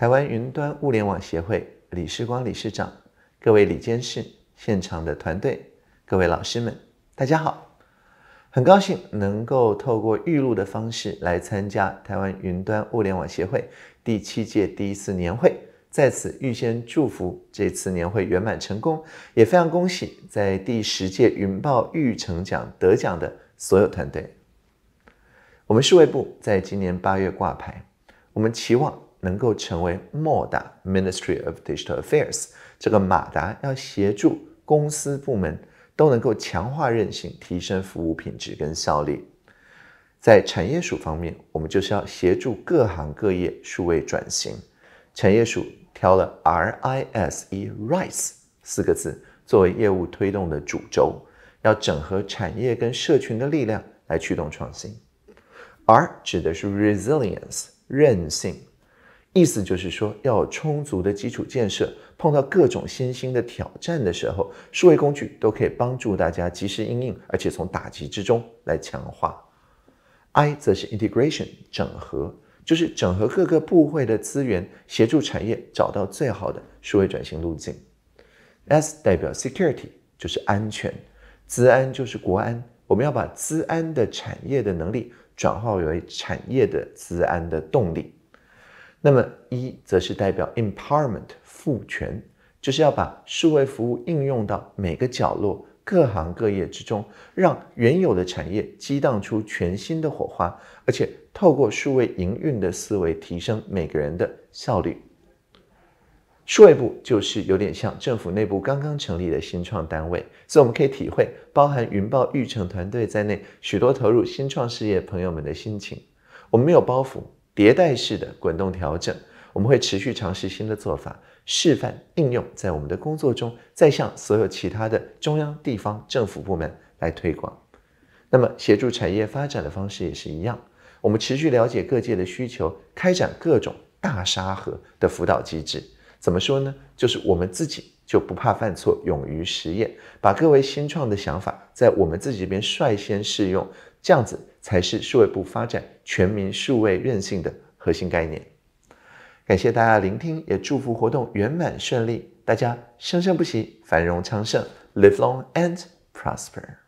台湾云端物联网协会李世光理事长，各位李监事、现场的团队、各位老师们，大家好！很高兴能够透过预录的方式来参加台湾云端物联网协会第七届第一次年会，在此预先祝福这次年会圆满成功，也非常恭喜在第十届云豹育成奖得奖的所有团队。我们数位部在今年八月挂牌，我们期望。能够成为马达 Ministry of Digital Affairs 这个马达要协助公司部门都能够强化韧性，提升服务品质跟效率。在产业署方面，我们就是要协助各行各业数位转型。产业署挑了 R I S E Rise 四个字作为业务推动的主轴，要整合产业跟社群的力量来驱动创新。R 指的是 Resilience 韧性。意思就是说，要有充足的基础建设，碰到各种新兴的挑战的时候，数位工具都可以帮助大家及时应应，而且从打击之中来强化。I 则是 integration 整合，就是整合各个部会的资源，协助产业找到最好的数位转型路径。S 代表 security，就是安全，资安就是国安，我们要把资安的产业的能力转化为产业的资安的动力。那么一则是代表 empowerment，赋权，就是要把数位服务应用到每个角落、各行各业之中，让原有的产业激荡出全新的火花，而且透过数位营运的思维，提升每个人的效率。数位部就是有点像政府内部刚刚成立的新创单位，所以我们可以体会包含云豹育成团队在内许多投入新创事业朋友们的心情，我们没有包袱。迭代式的滚动调整，我们会持续尝试新的做法，示范应用在我们的工作中，再向所有其他的中央、地方政府部门来推广。那么，协助产业发展的方式也是一样，我们持续了解各界的需求，开展各种大沙河的辅导机制。怎么说呢？就是我们自己就不怕犯错，勇于实验，把各位新创的想法在我们自己这边率先试用。这样子才是数位部发展全民数位韧性的核心概念。感谢大家聆听，也祝福活动圆满顺利，大家生生不息，繁荣昌盛，Live long and prosper。